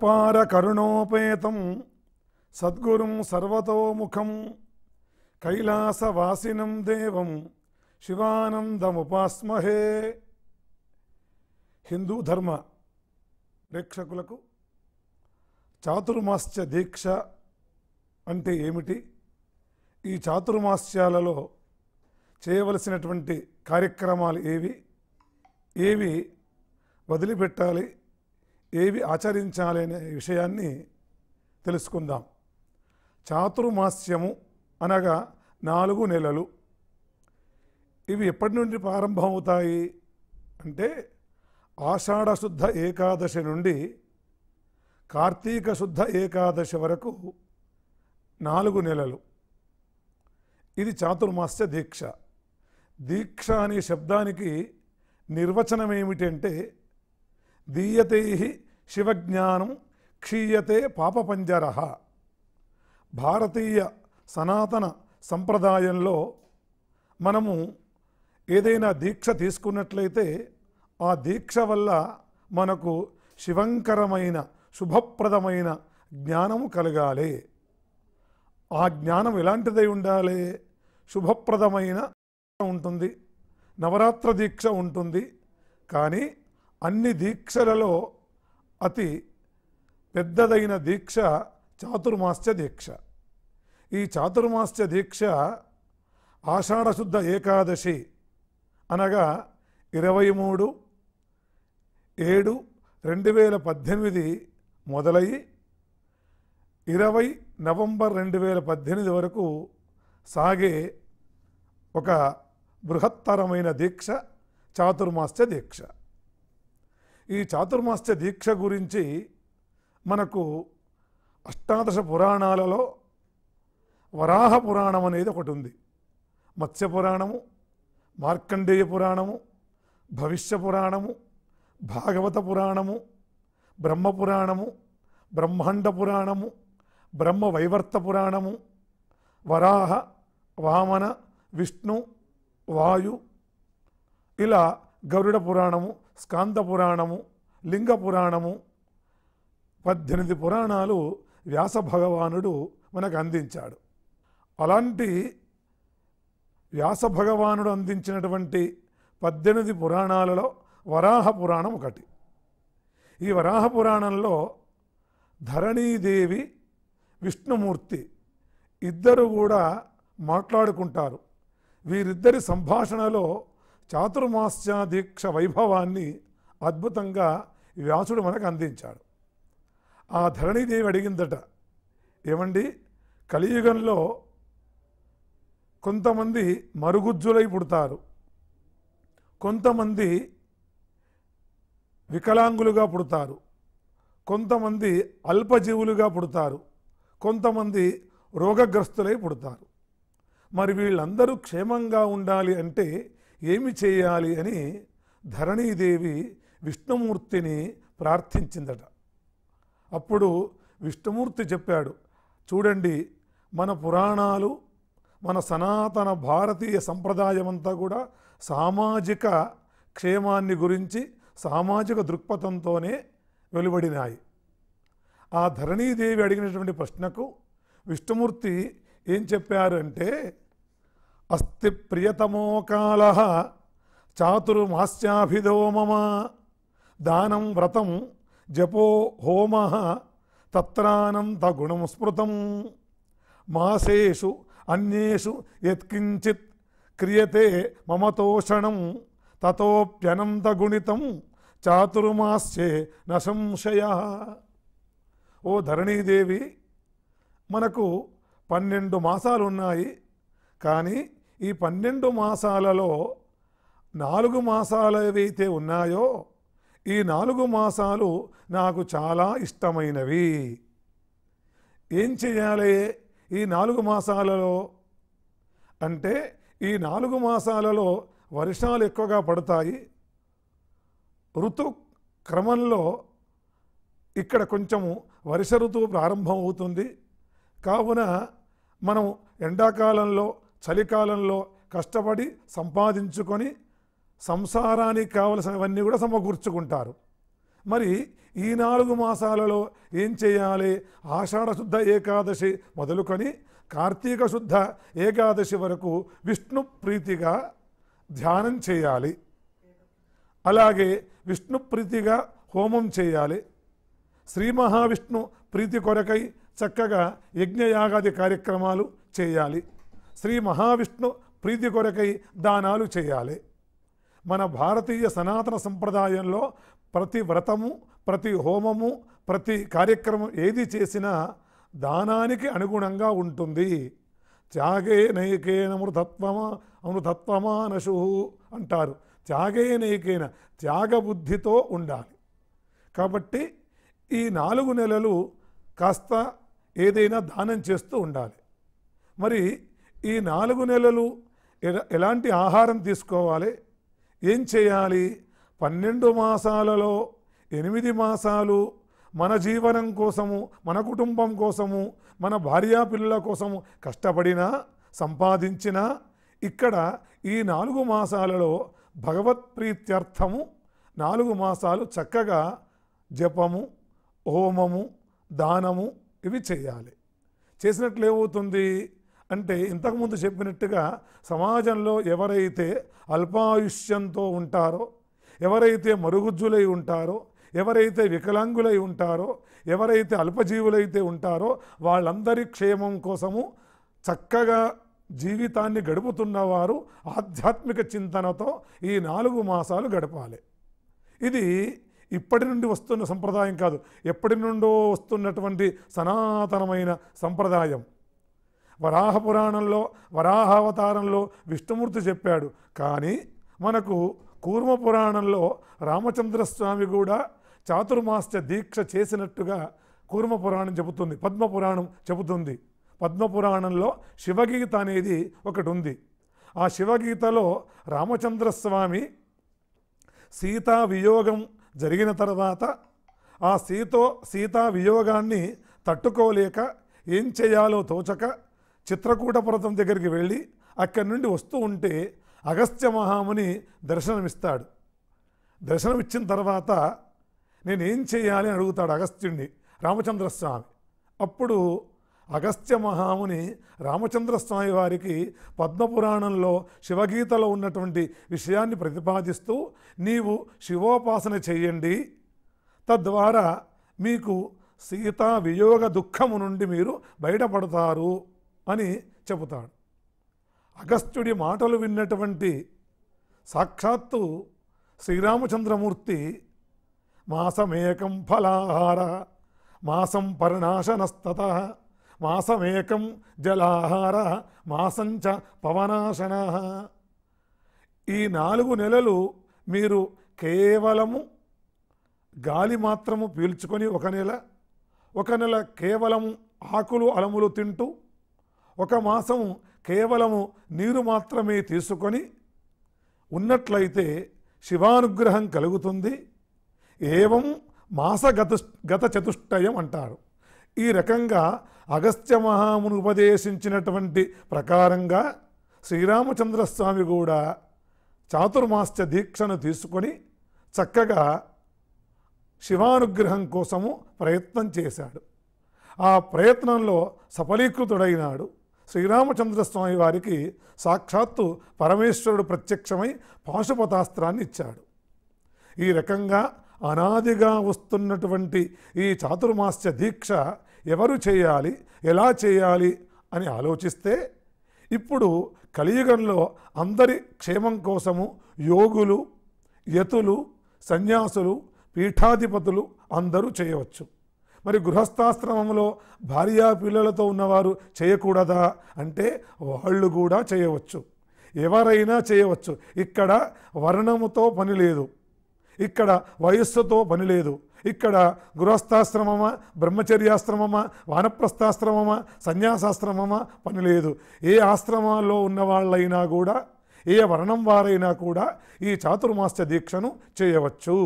అపార కరుణోపేతం సద్గురుం సర్వతోముఖం కైలాసవాసినం దేవం శివానందముపాస్మహే హిందూ ధర్మ ప్రేక్షకులకు చాతుర్మాస్య దీక్ష అంటే ఏమిటి ఈ చాతుర్మాస్యాలలో చేయవలసినటువంటి కార్యక్రమాలు ఏవి ఏవి వదిలిపెట్టాలి ఏవి ఆచరించాలి అనే విషయాన్ని తెలుసుకుందాం చాతుర్మాస్యము అనగా నాలుగు నెలలు ఇవి ఎప్పటి నుండి ప్రారంభమవుతాయి అంటే ఆషాఢశుద్ధ ఏకాదశి నుండి కార్తీక శుద్ధ ఏకాదశి వరకు నాలుగు నెలలు ఇది చాతుర్మాస్య దీక్ష దీక్ష అనే శబ్దానికి నిర్వచనం ఏమిటంటే దీయతై శివజ్ఞానం క్షీయతే పాపపంజర భారతీయ సనాతన సంప్రదాయంలో మనము ఏదైనా దీక్ష తీసుకున్నట్లయితే ఆ దీక్ష వల్ల మనకు శివంకరమైన శుభప్రదమైన జ్ఞానము కలగాలి ఆ జ్ఞానం ఎలాంటిదై ఉండాలి శుభప్రదమైన ఉంటుంది నవరాత్ర దీక్ష ఉంటుంది కానీ అన్ని దీక్షలలో అతి పెద్దదైన దీక్ష చాతుర్మాస్య దీక్ష ఈ చాతుర్మాస్య దీక్ష ఆషాఢశుద్ధ ఏకాదశి అనగా ఇరవై మూడు ఏడు రెండు వేల పద్దెనిమిది మొదలయ్యి ఇరవై నవంబర్ రెండు వేల పద్దెనిమిది వరకు సాగే ఒక బృహత్తరమైన దీక్ష చాతుర్మాస్య దీక్ష ఈ చాతుర్మాస్య దీక్ష గురించి మనకు అష్టాదశ పురాణాలలో వరాహ పురాణం అనేది ఒకటి ఉంది మత్స్య పురాణము మార్కండేయ పురాణము భవిష్య పురాణము భాగవత పురాణము బ్రహ్మ పురాణము బ్రహ్మాండ పురాణము బ్రహ్మ వైవర్త పురాణము వరాహ వామన విష్ణు వాయు ఇలా గరుడ పురాణము స్కాంద పురాణము లింగ పురాణము పద్దెనిమిది పురాణాలు వ్యాస భగవానుడు మనకు అందించాడు అలాంటి వ్యాస భగవానుడు అందించినటువంటి పద్దెనిమిది పురాణాలలో వరాహ పురాణం ఒకటి ఈ వరాహ పురాణంలో ధరణీదేవి విష్ణుమూర్తి ఇద్దరు కూడా మాట్లాడుకుంటారు వీరిద్దరి సంభాషణలో చాతుర్మాస్య దీక్ష వైభవాన్ని అద్భుతంగా వ్యాసుడు మనకు అందించాడు ఆ ధరణీదేవి అడిగిందట ఏమండి కలియుగంలో కొంతమంది మరుగుజ్జులై పుడతారు కొంతమంది వికలాంగులుగా పుడతారు కొంతమంది అల్పజీవులుగా పుడతారు కొంతమంది రోగగ్రస్తులై పుడతారు మరి వీళ్ళందరూ క్షేమంగా ఉండాలి అంటే ఏమి చేయాలి అని ధరణీదేవి విష్ణుమూర్తిని ప్రార్థించిందట అప్పుడు విష్ణుమూర్తి చెప్పాడు చూడండి మన పురాణాలు మన సనాతన భారతీయ సంప్రదాయం అంతా కూడా సామాజిక క్షేమాన్ని గురించి సామాజిక దృక్పథంతోనే వెలువడినాయి ఆ ధరణీదేవి అడిగినటువంటి ప్రశ్నకు విష్ణుమూర్తి ఏం చెప్పారు అంటే అస్థి ప్రియతమో చాతుర్మాస్యాభిధో దానం వ్రతం జపో హోమ తత్రానం తగుణం స్మృతం మాసేషు అన్యేషు యత్కించిత్ క్రియతే మమతోషణం తతోప్యనంత గుణితం చాతుర్మాస్యే నశంశయ ఓ ధరణీదేవి మనకు పన్నెండు మాసాలు ఉన్నాయి కానీ ఈ పన్నెండు మాసాలలో నాలుగు మాసాలు ఏవైతే ఉన్నాయో ఈ నాలుగు మాసాలు నాకు చాలా ఇష్టమైనవి ఏం చేయాలి ఈ నాలుగు మాసాలలో అంటే ఈ నాలుగు మాసాలలో వర్షాలు ఎక్కువగా పడతాయి ఋతు క్రమంలో ఇక్కడ కొంచెము వర్ష ఋతువు ప్రారంభం అవుతుంది కావున మనం ఎండాకాలంలో చలికాలంలో కష్టపడి సంపాదించుకొని సంసారానికి కావలసినవన్నీ కూడా సమకూర్చుకుంటారు మరి ఈ నాలుగు మాసాలలో ఏం చేయాలి ఆషాఢశుద్ధ ఏకాదశి మొదలుకొని కార్తీక శుద్ధ ఏకాదశి వరకు విష్ణు ప్రీతిగా ధ్యానం చేయాలి అలాగే విష్ణు ప్రీతిగా హోమం చేయాలి శ్రీ మహావిష్ణు ప్రీతి కొరకై చక్కగా యజ్ఞయాగాది కార్యక్రమాలు చేయాలి శ్రీ మహావిష్ణు ప్రీతి కొరకై దానాలు చేయాలి మన భారతీయ సనాతన సంప్రదాయంలో ప్రతి వ్రతము ప్రతి హోమము ప్రతి కార్యక్రమం ఏది చేసినా దానానికి అనుగుణంగా ఉంటుంది త్యాగే నైకేన అమృతత్వమా నశు అంటారు త్యాగే నైకేన త్యాగబుద్ధితో ఉండాలి కాబట్టి ఈ నాలుగు నెలలు కాస్త ఏదైనా దానం చేస్తూ ఉండాలి మరి ఈ నాలుగు నెలలు ఎలాంటి ఆహారం తీసుకోవాలి ఏం చేయాలి పన్నెండు మాసాలలో ఎనిమిది మాసాలు మన జీవనం కోసము మన కుటుంబం కోసము మన భార్యా పిల్లల కోసము కష్టపడినా సంపాదించినా ఇక్కడ ఈ నాలుగు మాసాలలో భగవత్ ప్రీత్యర్థము నాలుగు మాసాలు చక్కగా జపము హోమము దానము ఇవి చేయాలి చేసినట్లేమవుతుంది అంటే ఇంతకుముందు చెప్పినట్టుగా సమాజంలో ఎవరైతే అల్పాయుష్యంతో ఉంటారో ఎవరైతే మరుగుజ్జులై ఉంటారో ఎవరైతే వికలాంగులై ఉంటారో ఎవరైతే అల్పజీవులైతే ఉంటారో వాళ్ళందరి క్షేమం కోసము చక్కగా జీవితాన్ని గడుపుతున్నవారు ఆధ్యాత్మిక చింతనతో ఈ నాలుగు మాసాలు గడపాలి ఇది ఇప్పటి నుండి వస్తున్న సంప్రదాయం కాదు ఎప్పటి నుండో వస్తున్నటువంటి సనాతనమైన సంప్రదాయం వరాహ పురాణంలో వరాహావతారంలో విష్ణుమూర్తి చెప్పాడు కానీ మనకు కూర్మ పురాణంలో రామచంద్రస్వామి కూడా చాతుర్మాస్య దీక్ష చేసినట్టుగా కూర్మ పురాణం చెబుతుంది పద్మపురాణం చెబుతుంది పద్మపురాణంలో శివగీత అనేది ఒకటి ఉంది ఆ శివగీతలో రామచంద్రస్వామి సీతా వియోగం జరిగిన తర్వాత ఆ సీతో సీతా వియోగాన్ని తట్టుకోలేక ఏం చేయాలో తోచక చిత్రకూట పర్వతం దగ్గరికి వెళ్ళి అక్కడి నుండి వస్తూ ఉంటే అగస్త్య మహాముని దర్శనమిస్తాడు దర్శనమిచ్చిన తర్వాత నేనేం చేయాలి అని అడుగుతాడు అగస్త్యుణ్ణి రామచంద్రస్వామి అప్పుడు అగస్త్య మహాముని రామచంద్రస్వామి వారికి పద్మపురాణంలో శివగీతలో ఉన్నటువంటి విషయాన్ని ప్రతిపాదిస్తూ నీవు శివోపాసన చేయండి తద్వారా మీకు సీతా వియోగ దుఃఖము నుండి మీరు బయటపడతారు అని చెబుతాడు అగస్త్యుడి మాటలు విన్నటువంటి సాక్షాత్తు శ్రీరామచంద్రమూర్తి మాసమేకం ఫలాహార మాసం పరనాశనస్తత మాసమేకం జలాహార మాసంచ పవనాశన ఈ నాలుగు నెలలు మీరు కేవలము గాలి మాత్రము పీల్చుకొని ఒక నెల ఒక నెల కేవలం ఆకులు అలములు తింటూ ఒక మాసము కేవలము నీరు మాత్రమే తీసుకొని ఉన్నట్లయితే శివానుగ్రహం కలుగుతుంది ఏవం మాస గత గత చతుష్టయం అంటారు ఈ రకంగా అగస్త్య మహామును ఉపదేశించినటువంటి ప్రకారంగా శ్రీరామచంద్రస్వామి కూడా చాతుర్మాస్య దీక్షను తీసుకొని చక్కగా శివానుగ్రహం కోసము ప్రయత్నం చేశాడు ఆ ప్రయత్నంలో సఫలీకృతుడైనాడు శ్రీరామచంద్రస్వామి వారికి సాక్షాత్తు పరమేశ్వరుడు ప్రత్యక్షమై పాశుపతాస్త్రాన్ని ఇచ్చాడు ఈ రకంగా అనాదిగా వస్తున్నటువంటి ఈ చాతుర్మాస్య దీక్ష ఎవరు చేయాలి ఎలా చేయాలి అని ఆలోచిస్తే ఇప్పుడు కలియుగంలో అందరి క్షేమం కోసము యోగులు యతులు సన్యాసులు పీఠాధిపతులు అందరూ చేయవచ్చు మరి గృహస్థాశ్రమంలో భార్యా పిల్లలతో ఉన్నవారు చేయకూడదా అంటే వాళ్ళు కూడా చేయవచ్చు ఎవరైనా చేయవచ్చు ఇక్కడ వర్ణముతో పని లేదు ఇక్కడ వయస్సుతో పని లేదు ఇక్కడ గృహస్థాశ్రమమా బ్రహ్మచర్యాశ్రమమా వానప్రస్థాశ్రమమా సన్యాసాశ్రమమా పని లేదు ఏ ఆశ్రమాల్లో ఉన్న కూడా ఏ వర్ణం వారైనా కూడా ఈ చాతుర్మాస్య దీక్షను చేయవచ్చు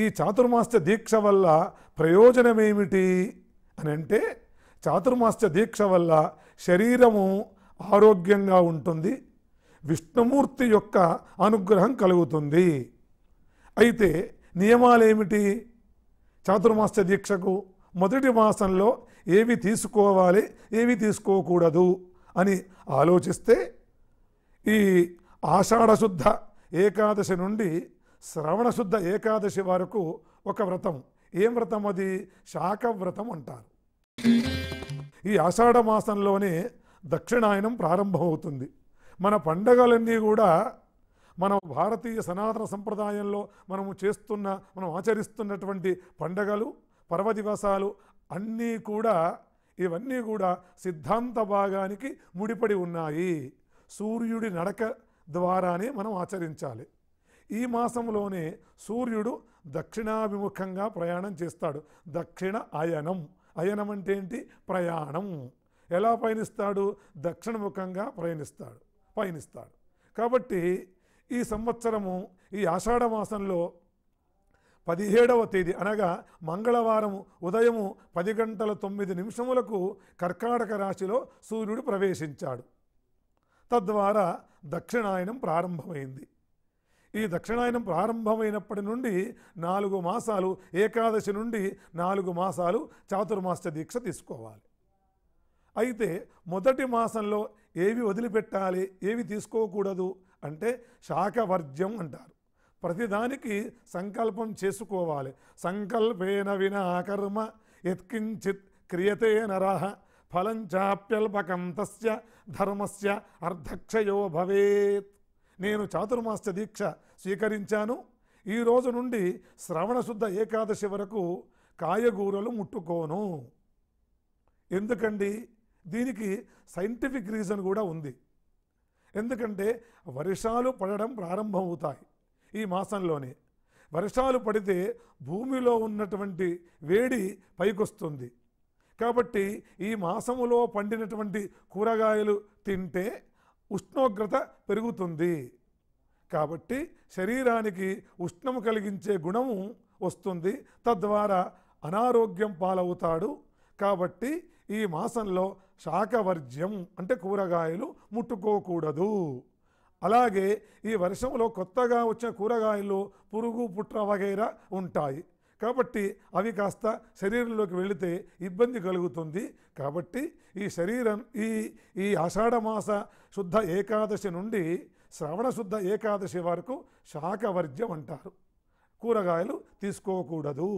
ఈ చాతుర్మాస్య దీక్ష వల్ల ప్రయోజనమేమిటి అని అంటే చాతుర్మాస్య దీక్ష వల్ల శరీరము ఆరోగ్యంగా ఉంటుంది విష్ణుమూర్తి యొక్క అనుగ్రహం కలుగుతుంది అయితే నియమాలేమిటి చాతుర్మాస్య దీక్షకు మొదటి మాసంలో ఏవి తీసుకోవాలి ఏవి తీసుకోకూడదు అని ఆలోచిస్తే ఈ ఆషాఢశుద్ధ ఏకాదశి నుండి శ్రవణశుద్ధ ఏకాదశి వరకు ఒక వ్రతం ఏం వ్రతం అది శాఖ వ్రతం అంటారు ఈ ఆషాఢ మాసంలోనే దక్షిణాయనం ప్రారంభమవుతుంది మన పండగలన్నీ కూడా మనం భారతీయ సనాతన సంప్రదాయంలో మనము చేస్తున్న మనం ఆచరిస్తున్నటువంటి పండగలు పర్వదివసాలు అన్నీ కూడా ఇవన్నీ కూడా సిద్ధాంత భాగానికి ముడిపడి ఉన్నాయి సూర్యుడి నడక ద్వారానే మనం ఆచరించాలి ఈ మాసంలోనే సూర్యుడు దక్షిణాభిముఖంగా ప్రయాణం చేస్తాడు దక్షిణ అయనం అయనం అంటే ఏంటి ప్రయాణం ఎలా పయనిస్తాడు దక్షిణముఖంగా ప్రయాణిస్తాడు పయనిస్తాడు కాబట్టి ఈ సంవత్సరము ఈ ఆషాఢ మాసంలో పదిహేడవ తేదీ అనగా మంగళవారం ఉదయము పది గంటల తొమ్మిది నిమిషములకు కర్కాటక రాశిలో సూర్యుడు ప్రవేశించాడు తద్వారా దక్షిణాయనం ప్రారంభమైంది ఈ దక్షిణాయనం ప్రారంభమైనప్పటి నుండి నాలుగు మాసాలు ఏకాదశి నుండి నాలుగు మాసాలు చాతుర్మాస దీక్ష తీసుకోవాలి అయితే మొదటి మాసంలో ఏవి వదిలిపెట్టాలి ఏవి తీసుకోకూడదు అంటే శాఖవర్జ్యం అంటారు ప్రతిదానికి సంకల్పం చేసుకోవాలి సంకల్పేన వినా కర్మ యత్కించిత్ క్రియతే నరహ ఫలంచాప్యల్పకం తస్య ధర్మస్య అర్ధక్షయో భవేత్ నేను చాతుర్మాస దీక్ష స్వీకరించాను ఈ రోజు నుండి శ్రవణశుద్ధ ఏకాదశి వరకు కాయగూరలు ముట్టుకోను ఎందుకండి దీనికి సైంటిఫిక్ రీజన్ కూడా ఉంది ఎందుకంటే వర్షాలు పడడం ప్రారంభమవుతాయి ఈ మాసంలోనే వర్షాలు పడితే భూమిలో ఉన్నటువంటి వేడి పైకొస్తుంది కాబట్టి ఈ మాసములో పండినటువంటి కూరగాయలు తింటే ఉష్ణోగ్రత పెరుగుతుంది కాబట్టి శరీరానికి ఉష్ణము కలిగించే గుణము వస్తుంది తద్వారా అనారోగ్యం పాలవుతాడు కాబట్టి ఈ మాసంలో శాకవర్జ్యం అంటే కూరగాయలు ముట్టుకోకూడదు అలాగే ఈ వర్షంలో కొత్తగా వచ్చిన కూరగాయలు పురుగు పుట్ర వగైరా ఉంటాయి కాబట్టి అవి కాస్త శరీరంలోకి వెళితే ఇబ్బంది కలుగుతుంది కాబట్టి ఈ శరీరం ఈ ఈ ఆషాఢమాస శుద్ధ ఏకాదశి నుండి శ్రవణ శుద్ధ ఏకాదశి వరకు శాఖవర్జ్యం అంటారు కూరగాయలు తీసుకోకూడదు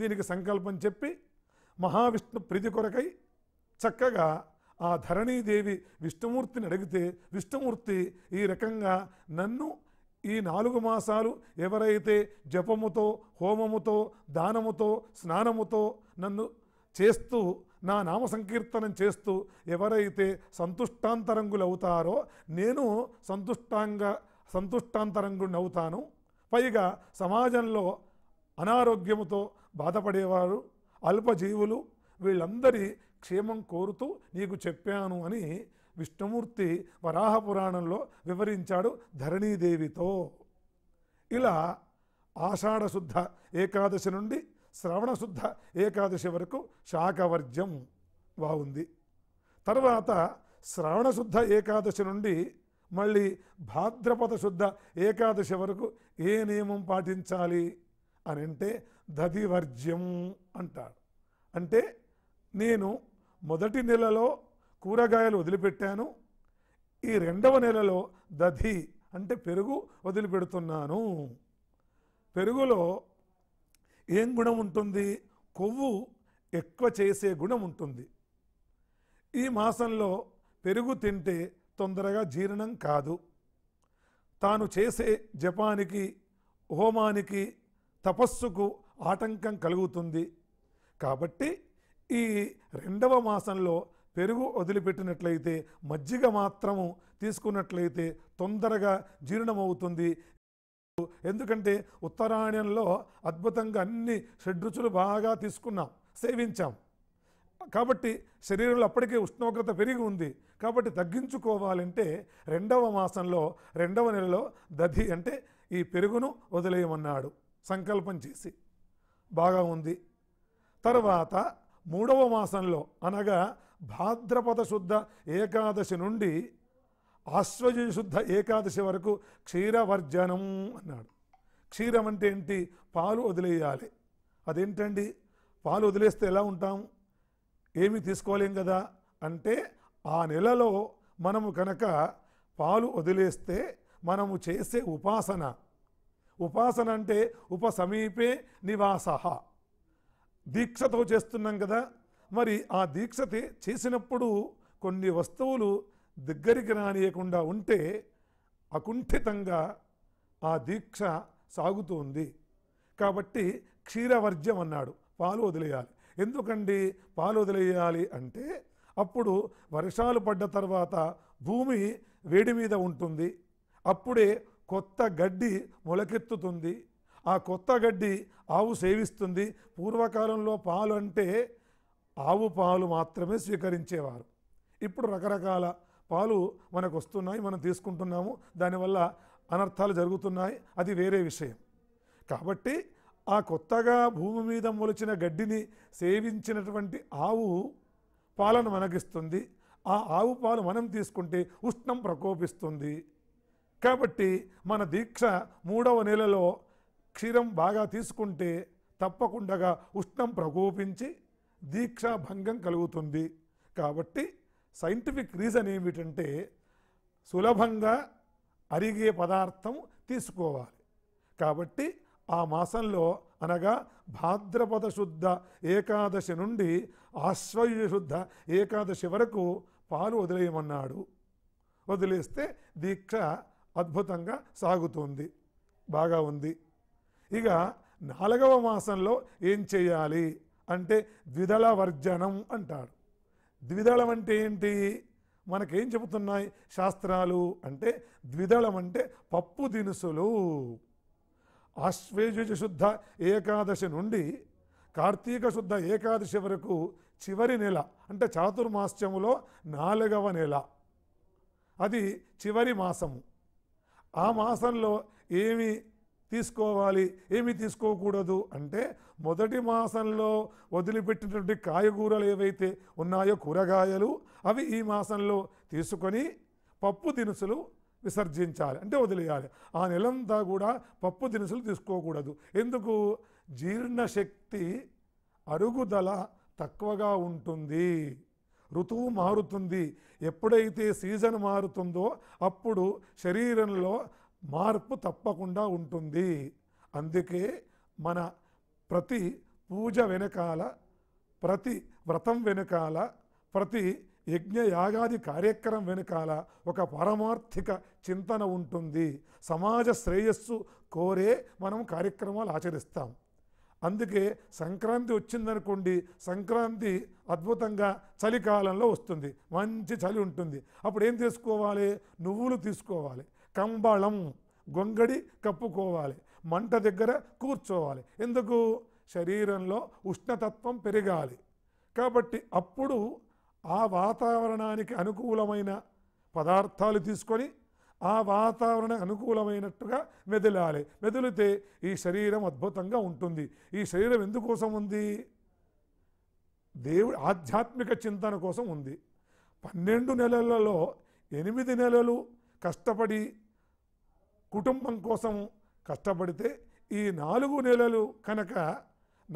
దీనికి సంకల్పం చెప్పి మహావిష్ణు ప్రీతి కొరకై చక్కగా ఆ ధరణీదేవి విష్ణుమూర్తిని అడిగితే విష్ణుమూర్తి ఈ రకంగా నన్ను ఈ నాలుగు మాసాలు ఎవరైతే జపముతో హోమముతో దానముతో స్నానముతో నన్ను చేస్తూ నా నామ సంకీర్తనం చేస్తూ ఎవరైతే సంతుష్టాంతరంగులవుతారో నేను సంతుష్టాంతరంగుణ్ణి అవుతాను పైగా సమాజంలో అనారోగ్యముతో బాధపడేవారు అల్పజీవులు వీళ్ళందరి క్షేమం కోరుతూ నీకు చెప్పాను అని విష్ణుమూర్తి వరాహ పురాణంలో వివరించాడు ధరణీదేవితో ఇలా ఆషాఢశుద్ధ ఏకాదశి నుండి శ్రవణశుద్ధ ఏకాదశి వరకు శాకవర్జ్యం బాగుంది తర్వాత శ్రవణశుద్ధ ఏకాదశి నుండి మళ్ళీ భాద్రపద శుద్ధ ఏకాదశి వరకు ఏ నియమం పాటించాలి అని అంటే దధివర్జ్యం అంటాడు అంటే నేను మొదటి నెలలో కూరగాయలు వదిలిపెట్టాను ఈ రెండవ నెలలో దధి అంటే పెరుగు వదిలిపెడుతున్నాను పెరుగులో ఏం గుణం ఉంటుంది కొవ్వు ఎక్కువ చేసే గుణం ఉంటుంది ఈ మాసంలో పెరుగు తింటే తొందరగా జీర్ణం కాదు తాను చేసే జపానికి హోమానికి తపస్సుకు ఆటంకం కలుగుతుంది కాబట్టి ఈ రెండవ మాసంలో పెరుగు వదిలిపెట్టినట్లయితే మజ్జిగ మాత్రము తీసుకున్నట్లయితే తొందరగా జీర్ణమవుతుంది ఎందుకంటే ఉత్తరాయణంలో అద్భుతంగా అన్ని షడ్రుచులు బాగా తీసుకున్నాం సేవించాం కాబట్టి శరీరంలో అప్పటికే ఉష్ణోగ్రత పెరిగి ఉంది కాబట్టి తగ్గించుకోవాలంటే రెండవ మాసంలో రెండవ నెలలో దధి అంటే ఈ పెరుగును వదిలేయమన్నాడు సంకల్పం చేసి బాగా ఉంది తర్వాత మూడవ మాసంలో అనగా భాద్రపద శుద్ధ ఏకాదశి నుండి శుద్ధ ఏకాదశి వరకు క్షీరవర్జనం అన్నాడు క్షీరం అంటే ఏంటి పాలు వదిలేయాలి అదేంటండి పాలు వదిలేస్తే ఎలా ఉంటాం ఏమి తీసుకోలేం కదా అంటే ఆ నెలలో మనము కనుక పాలు వదిలేస్తే మనము చేసే ఉపాసన ఉపాసన అంటే ఉపసమీపే నివాస దీక్షతో చేస్తున్నాం కదా మరి ఆ దీక్ష చేసినప్పుడు కొన్ని వస్తువులు దగ్గరికి రానియకుండా ఉంటే అకుంఠితంగా ఆ దీక్ష సాగుతుంది కాబట్టి క్షీరవర్జ్యం అన్నాడు పాలు వదిలేయాలి ఎందుకండి పాలు వదిలేయాలి అంటే అప్పుడు వర్షాలు పడ్డ తర్వాత భూమి వేడి మీద ఉంటుంది అప్పుడే కొత్త గడ్డి మొలకెత్తుతుంది ఆ కొత్త గడ్డి ఆవు సేవిస్తుంది పూర్వకాలంలో పాలు అంటే ఆవు పాలు మాత్రమే స్వీకరించేవారు ఇప్పుడు రకరకాల పాలు మనకు వస్తున్నాయి మనం తీసుకుంటున్నాము దానివల్ల అనర్థాలు జరుగుతున్నాయి అది వేరే విషయం కాబట్టి ఆ కొత్తగా భూమి మీద మొలిచిన గడ్డిని సేవించినటువంటి ఆవు పాలను మనకిస్తుంది ఆ ఆవు పాలు మనం తీసుకుంటే ఉష్ణం ప్రకోపిస్తుంది కాబట్టి మన దీక్ష మూడవ నెలలో క్షీరం బాగా తీసుకుంటే తప్పకుండా ఉష్ణం ప్రకోపించి దీక్షాభంగం కలుగుతుంది కాబట్టి సైంటిఫిక్ రీజన్ ఏమిటంటే సులభంగా అరిగే పదార్థం తీసుకోవాలి కాబట్టి ఆ మాసంలో అనగా భాద్రపద శుద్ధ ఏకాదశి నుండి ఆశ్వయుజ శుద్ధ ఏకాదశి వరకు పాలు వదిలేయమన్నాడు వదిలేస్తే దీక్ష అద్భుతంగా సాగుతుంది బాగా ఉంది ఇక నాలుగవ మాసంలో ఏం చేయాలి అంటే ద్విదళ వర్జనం అంటారు ద్విదళం అంటే ఏంటి మనకేం చెబుతున్నాయి శాస్త్రాలు అంటే ద్విదళం అంటే పప్పు దినుసులు ఆశ్వేజుజ శుద్ధ ఏకాదశి నుండి కార్తీక శుద్ధ ఏకాదశి వరకు చివరి నెల అంటే చాతుర్మాస్యములో నాలుగవ నెల అది చివరి మాసము ఆ మాసంలో ఏమి తీసుకోవాలి ఏమి తీసుకోకూడదు అంటే మొదటి మాసంలో వదిలిపెట్టినటువంటి కాయగూరలు ఏవైతే ఉన్నాయో కూరగాయలు అవి ఈ మాసంలో తీసుకొని పప్పు దినుసులు విసర్జించాలి అంటే వదిలేయాలి ఆ నెలంతా కూడా పప్పు దినుసులు తీసుకోకూడదు ఎందుకు జీర్ణశక్తి అరుగుదల తక్కువగా ఉంటుంది ఋతువు మారుతుంది ఎప్పుడైతే సీజన్ మారుతుందో అప్పుడు శరీరంలో మార్పు తప్పకుండా ఉంటుంది అందుకే మన ప్రతి పూజ వెనకాల ప్రతి వ్రతం వెనకాల ప్రతి యజ్ఞ యాగాది కార్యక్రమం వెనకాల ఒక పారమార్థిక చింతన ఉంటుంది సమాజ శ్రేయస్సు కోరే మనం కార్యక్రమాలు ఆచరిస్తాం అందుకే సంక్రాంతి వచ్చిందనుకోండి సంక్రాంతి అద్భుతంగా చలికాలంలో వస్తుంది మంచి చలి ఉంటుంది అప్పుడు ఏం తీసుకోవాలి నువ్వులు తీసుకోవాలి కంబళం గొంగడి కప్పుకోవాలి మంట దగ్గర కూర్చోవాలి ఎందుకు శరీరంలో ఉష్ణతత్వం పెరగాలి కాబట్టి అప్పుడు ఆ వాతావరణానికి అనుకూలమైన పదార్థాలు తీసుకొని ఆ వాతావరణం అనుకూలమైనట్టుగా మెదలాలి మెదిలితే ఈ శరీరం అద్భుతంగా ఉంటుంది ఈ శరీరం ఎందుకోసం ఉంది దేవుడు ఆధ్యాత్మిక చింతన కోసం ఉంది పన్నెండు నెలలలో ఎనిమిది నెలలు కష్టపడి కుటుంబం కోసం కష్టపడితే ఈ నాలుగు నెలలు కనుక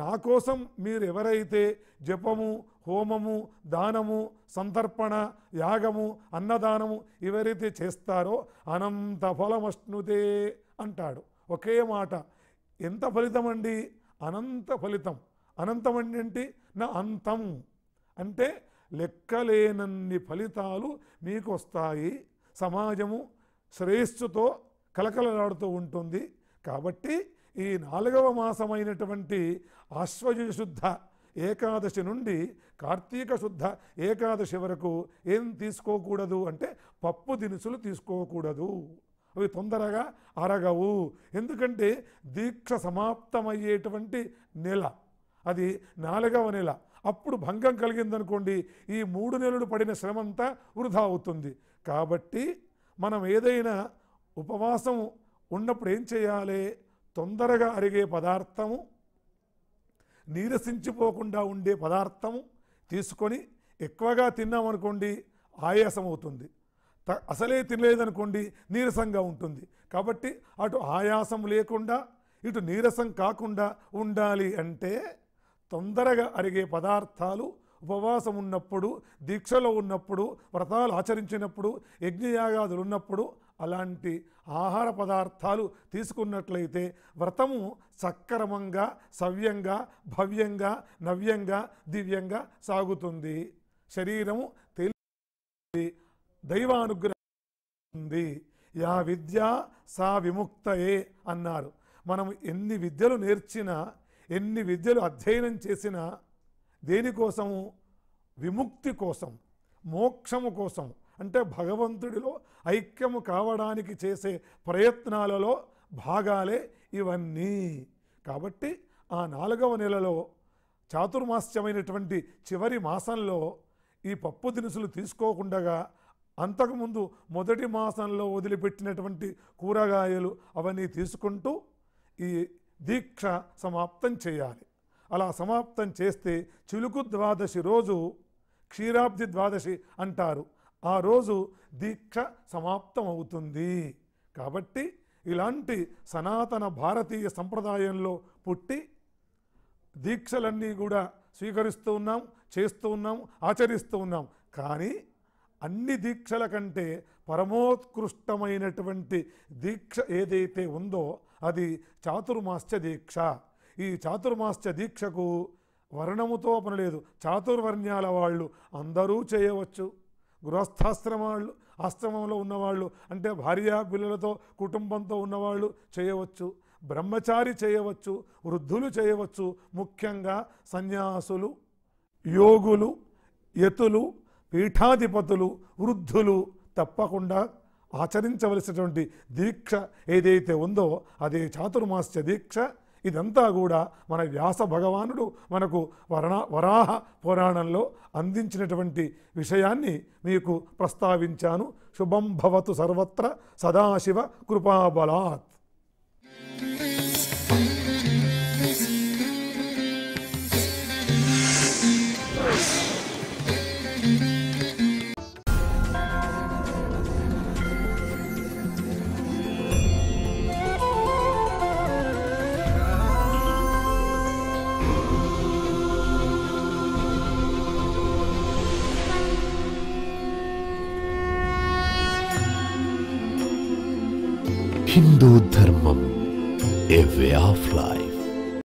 నా కోసం మీరు ఎవరైతే జపము హోమము దానము సంతర్పణ యాగము అన్నదానము ఎవరైతే చేస్తారో అనంత ఫలమష్ణుదే అంటాడు ఒకే మాట ఎంత ఫలితం అండి అనంత ఫలితం అనంతం అంటే నా అంతం అంటే లెక్కలేనన్ని ఫలితాలు మీకు వస్తాయి సమాజము శ్రేయస్సుతో కలకలలాడుతూ ఉంటుంది కాబట్టి ఈ నాలుగవ మాసమైనటువంటి ఆశ్వయుశుద్ధ ఏకాదశి నుండి కార్తీక శుద్ధ ఏకాదశి వరకు ఏం తీసుకోకూడదు అంటే పప్పు దినుసులు తీసుకోకూడదు అవి తొందరగా అరగవు ఎందుకంటే దీక్ష సమాప్తమయ్యేటువంటి నెల అది నాలుగవ నెల అప్పుడు భంగం కలిగిందనుకోండి ఈ మూడు నెలలు పడిన శ్రమంతా వృధా అవుతుంది కాబట్టి మనం ఏదైనా ఉపవాసం ఉన్నప్పుడు ఏం చేయాలి తొందరగా అరిగే పదార్థము నీరసించిపోకుండా ఉండే పదార్థము తీసుకొని ఎక్కువగా తిన్నామనుకోండి ఆయాసం అవుతుంది అసలే తినలేదనుకోండి నీరసంగా ఉంటుంది కాబట్టి అటు ఆయాసం లేకుండా ఇటు నీరసం కాకుండా ఉండాలి అంటే తొందరగా అరిగే పదార్థాలు ఉపవాసం ఉన్నప్పుడు దీక్షలో ఉన్నప్పుడు వ్రతాలు ఆచరించినప్పుడు యజ్ఞయాగాదులు ఉన్నప్పుడు అలాంటి ఆహార పదార్థాలు తీసుకున్నట్లయితే వ్రతము సక్రమంగా సవ్యంగా భవ్యంగా నవ్యంగా దివ్యంగా సాగుతుంది శరీరము తెలియదు దైవానుగ్రహం యా విద్య సా విముక్తయే అన్నారు మనం ఎన్ని విద్యలు నేర్చినా ఎన్ని విద్యలు అధ్యయనం చేసినా దేనికోసము విముక్తి కోసం మోక్షము కోసం అంటే భగవంతుడిలో ఐక్యము కావడానికి చేసే ప్రయత్నాలలో భాగాలే ఇవన్నీ కాబట్టి ఆ నాలుగవ నెలలో చాతుర్మాస్యమైనటువంటి చివరి మాసంలో ఈ పప్పు దినుసులు తీసుకోకుండా అంతకుముందు మొదటి మాసంలో వదిలిపెట్టినటువంటి కూరగాయలు అవన్నీ తీసుకుంటూ ఈ దీక్ష సమాప్తం చేయాలి అలా సమాప్తం చేస్తే చిలుకు ద్వాదశి రోజు క్షీరాబ్ది ద్వాదశి అంటారు ఆ రోజు దీక్ష సమాప్తం అవుతుంది కాబట్టి ఇలాంటి సనాతన భారతీయ సంప్రదాయంలో పుట్టి దీక్షలన్నీ కూడా స్వీకరిస్తూ ఉన్నాం చేస్తూ ఉన్నాం ఆచరిస్తూ ఉన్నాం కానీ అన్ని దీక్షల కంటే పరమోత్కృష్టమైనటువంటి దీక్ష ఏదైతే ఉందో అది చాతుర్మాస్య దీక్ష ఈ చాతుర్మాస్య దీక్షకు వర్ణముతో పనిలేదు చాతుర్వర్ణ్యాల వాళ్ళు అందరూ చేయవచ్చు గృహస్థాశ్రమాలు ఆశ్రమంలో ఉన్నవాళ్ళు అంటే భార్య పిల్లలతో కుటుంబంతో ఉన్నవాళ్ళు చేయవచ్చు బ్రహ్మచారి చేయవచ్చు వృద్ధులు చేయవచ్చు ముఖ్యంగా సన్యాసులు యోగులు యతులు పీఠాధిపతులు వృద్ధులు తప్పకుండా ఆచరించవలసినటువంటి దీక్ష ఏదైతే ఉందో అదే చాతుర్మాస్య దీక్ష ఇదంతా కూడా మన వ్యాస భగవానుడు మనకు వరణా వరాహ పురాణంలో అందించినటువంటి విషయాన్ని మీకు ప్రస్తావించాను శుభం భవతు సర్వత్ర Sadashiva కృపాబలాత్ If we are flying.